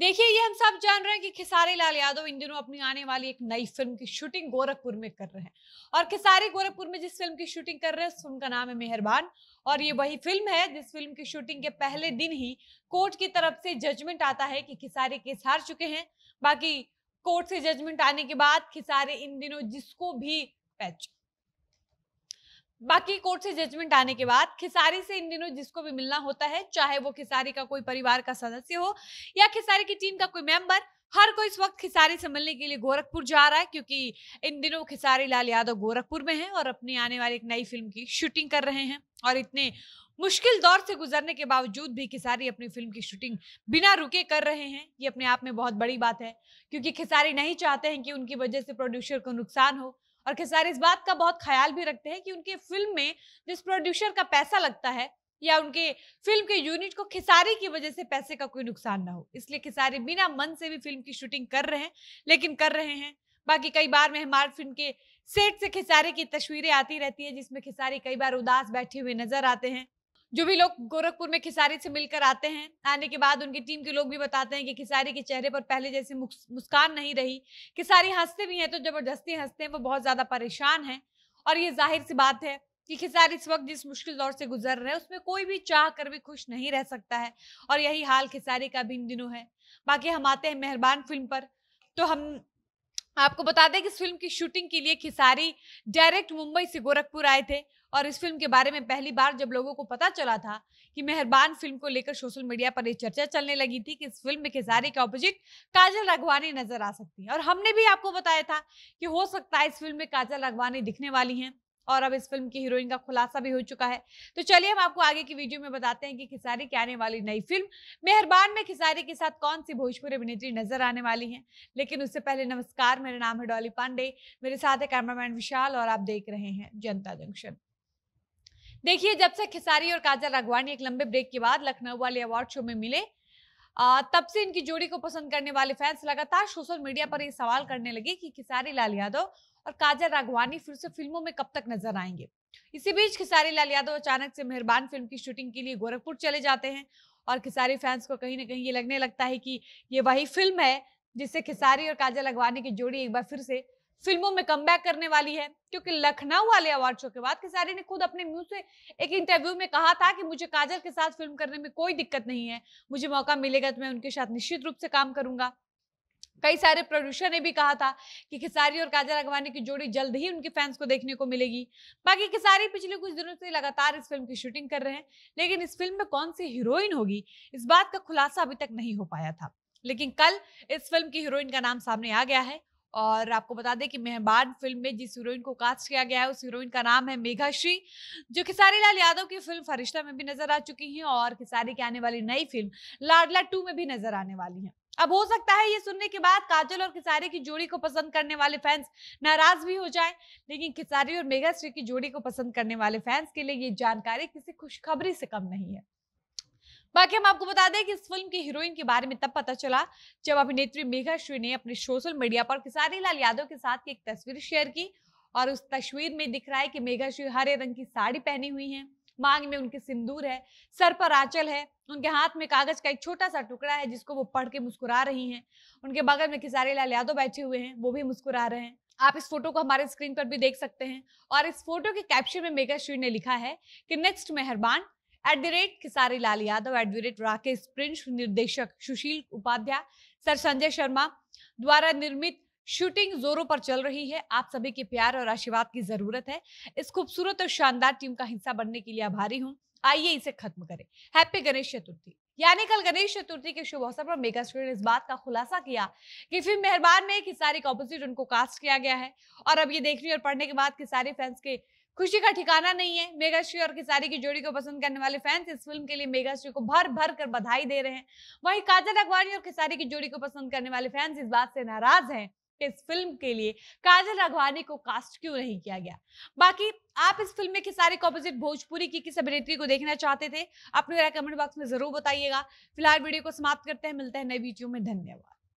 देखिए ये हम सब जान रहे हैं कि खिसारी लाल यादव इन दिनों अपनी आने वाली एक नई फिल्म की शूटिंग गोरखपुर में कर रहे हैं और खिसारी गोरखपुर में जिस फिल्म की शूटिंग कर रहे हैं उस फिल्म का नाम है मेहरबान और ये वही फिल्म है जिस फिल्म की शूटिंग के पहले दिन ही कोर्ट की तरफ से जजमेंट आता है कि खिसारी केस हार चुके हैं बाकी कोर्ट से जजमेंट आने के बाद खिसारे इन दिनों जिसको भी पैच बाकी कोर्ट से जजमेंट आने के बाद खिसारी से इन दिनों जिसको भी मिलना होता है चाहे वो खिसारी का कोई परिवार का सदस्य हो या खिसारी की टीम का कोई मेंबर हर कोई इस वक्त खिसारी से मिलने के लिए गोरखपुर जा रहा है क्योंकि इन दिनों खिसारी लाल यादव गोरखपुर में हैं और अपनी आने वाली एक नई फिल्म की शूटिंग कर रहे हैं और इतने मुश्किल दौर से गुजरने के बावजूद भी खिसारी अपनी फिल्म की शूटिंग बिना रुके कर रहे हैं ये अपने आप में बहुत बड़ी बात है क्योंकि खिसारी नहीं चाहते हैं कि उनकी वजह से प्रोड्यूसर को नुकसान हो और खेसारी इस बात का बहुत ख्याल भी रखते हैं कि उनके फिल्म में जिस प्रोड्यूसर का पैसा लगता है या उनके फिल्म के यूनिट को खिसारी की वजह से पैसे का कोई नुकसान ना हो इसलिए खिसारी बिना मन से भी फिल्म की शूटिंग कर रहे हैं लेकिन कर रहे हैं बाकी कई बार मेहमान फिल्म के सेट से खिसारी की तस्वीरें आती रहती है जिसमें खिसारी कई बार उदास बैठे हुए नजर आते हैं जो भी लोग गोरखपुर में खिसारी से मिलकर आते हैं आने के बाद उनकी टीम के लोग भी बताते हैं कि खिसारी के चेहरे पर पहले जैसे मुस्कान नहीं रही खिसारी हंसते भी हैं तो जबरदस्ती हंसते हैं वो बहुत ज़्यादा परेशान हैं और ये जाहिर सी बात है कि खिसारी इस वक्त जिस मुश्किल दौर से गुजर रहे हैं उसमें कोई भी चाह कर भी खुश नहीं रह सकता है और यही हाल खिसारी का भी इन दिनों है बाकी हम आते हैं मेहरबान फिल्म पर तो हम आपको बता दें कि इस फिल्म की शूटिंग के लिए खिसारी डायरेक्ट मुंबई से गोरखपुर आए थे और इस फिल्म के बारे में पहली बार जब लोगों को पता चला था कि मेहरबान फिल्म को लेकर सोशल मीडिया पर एक चर्चा चलने लगी थी कि इस फिल्म में खेसारी के ऑपोजिट काजल राघवानी नजर आ सकती है और हमने भी आपको बताया था कि हो सकता है इस फिल्म में काजल राघवानी दिखने वाली हैं और अब इस फिल्म की हीरोइन का खुलासा भी हो चुका है तो चलिए हम आपको आगे की वीडियो में बताते हैं कि खिसारी की आने वाली नई फिल्म मेहरबान में खिसारी के साथ कौन सी भोजपुरी अभिनेत्री नजर आने वाली हैं लेकिन उससे पहले नमस्कार मेरा नाम है डॉली पांडे मेरे साथ है कैमरामैन विशाल और आप देख रहे हैं जनता जंक्शन देखिए जब से खिसारी और काजल राघवानी एक लंबे ब्रेक के बाद लखनऊ वाले अवार्ड शो में मिले आ, तब से इनकी जोड़ी को पसंद करने वाले फैंस लगातार सोशल मीडिया पर ये सवाल करने लगे कि खिसारी लाल यादव और काजल राघवानी फिर से फिल्मों में कब तक नजर आएंगे इसी बीच खिसारी लाल यादव अचानक से मेहरबान फिल्म की शूटिंग के लिए गोरखपुर चले जाते हैं और खिसारी फैंस को कहीं ना कहीं ये लगने लगता है कि ये वही फिल्म है जिससे खिसारी और काजल अगवानी की जोड़ी एक बार फिर से फिल्मों में कम करने वाली है क्योंकि लखनऊ वाले अवार्ड शो के बाद खेसारी ने खुद अपने मुंह से एक इंटरव्यू में कहा था कि मुझे काजल के साथ फिल्म करने में कोई दिक्कत नहीं है मुझे मौका मिलेगा तो मैं उनके साथ निश्चित रूप से काम करूंगा कई सारे प्रोड्यूसर ने भी कहा था कि खिसारी और काजल अगवानी की जोड़ी जल्द ही उनके फैंस को देखने को मिलेगी बाकी खिसारी पिछले कुछ दिनों से लगातार इस फिल्म की शूटिंग कर रहे हैं लेकिन इस फिल्म में कौन सी हीरोइन होगी इस बात का खुलासा अभी तक नहीं हो पाया था लेकिन कल इस फिल्म की हीरोइन का नाम सामने आ गया है और आपको बता दें कि मेहमान फिल्म में जिस हीरोइन को कास्ट किया गया है उस हीरोइन का नाम है मेघा श्री जो खिसारी लाल यादव की फिल्म फरिश्ता में भी नजर आ चुकी हैं और खिसारी की आने वाली नई फिल्म लाडला टू में भी नजर आने वाली है अब हो सकता है ये सुनने के बाद काजल और खिसारी की जोड़ी को पसंद करने वाले फैंस नाराज भी हो जाएं लेकिन खिसारी और मेघाश्री की जोड़ी को पसंद करने वाले फैंस के लिए ये जानकारी किसी खुशखबरी से कम नहीं है बाकी हम आपको बता दें कि इस फिल्म की हीरोइन के बारे में तब पता चला जब अभिनेत्री मेघा श्री ने अपने सोशल मीडिया पर खिसारी लाल यादव के साथ की एक तस्वीर शेयर की और उस तस्वीर में दिख रहा है कि मेघा श्री हरे रंग की साड़ी पहनी हुई है मांग में उनके सिंदूर है सर पर आंचल है उनके हाथ में कागज का एक छोटा सा टुकड़ा है जिसको वो पढ़ के मुस्कुरा रही हैं उनके बगल में खिसारी लाल यादव बैठे हुए हैं वो भी मुस्कुरा रहे हैं आप इस फोटो को हमारे स्क्रीन पर भी देख सकते हैं और इस फोटो के कैप्शन में मेघा श्री ने लिखा है कि next Mehrbaan at the rate Khesari Lal Yadav at the rate Rakesh Prince निर्देशक सुशील उपाध्याय सर संजय शर्मा द्वारा निर्मित शूटिंग जोरों पर चल रही है आप सभी के प्यार और आशीर्वाद की जरूरत है इस खूबसूरत और शानदार टीम का हिस्सा बनने के लिए आभारी हूँ आइए इसे खत्म करें हैप्पी गणेश चतुर्थी यानी कल गणेश चतुर्थी के शुभ अवसर पर मेगा स्टूडियो ने इस बात का खुलासा किया कि फिल्म मेहरबान में खिसारी का ऑपोजिट उनको कास्ट किया गया है और अब ये देखने और पढ़ने के बाद खिसारी फैंस के खुशी का ठिकाना नहीं है मेगाश्री और खिसारी की जोड़ी को पसंद करने वाले फैंस इस फिल्म के लिए मेगाश्री को भर भर कर बधाई दे रहे हैं वहीं काजल अगवानी और खिसारी की जोड़ी को पसंद करने वाले फैंस इस बात से नाराज हैं कि इस फिल्म के लिए काजल राघवानी को कास्ट क्यों नहीं किया गया बाकी आप इस फिल्म में खिसारी के ऑपोजिट भोजपुरी की किस अभिनेत्री को देखना चाहते थे अपने कमेंट बॉक्स में जरूर बताइएगा फिलहाल वीडियो को समाप्त करते हैं मिलते हैं नई वीडियो में धन्यवाद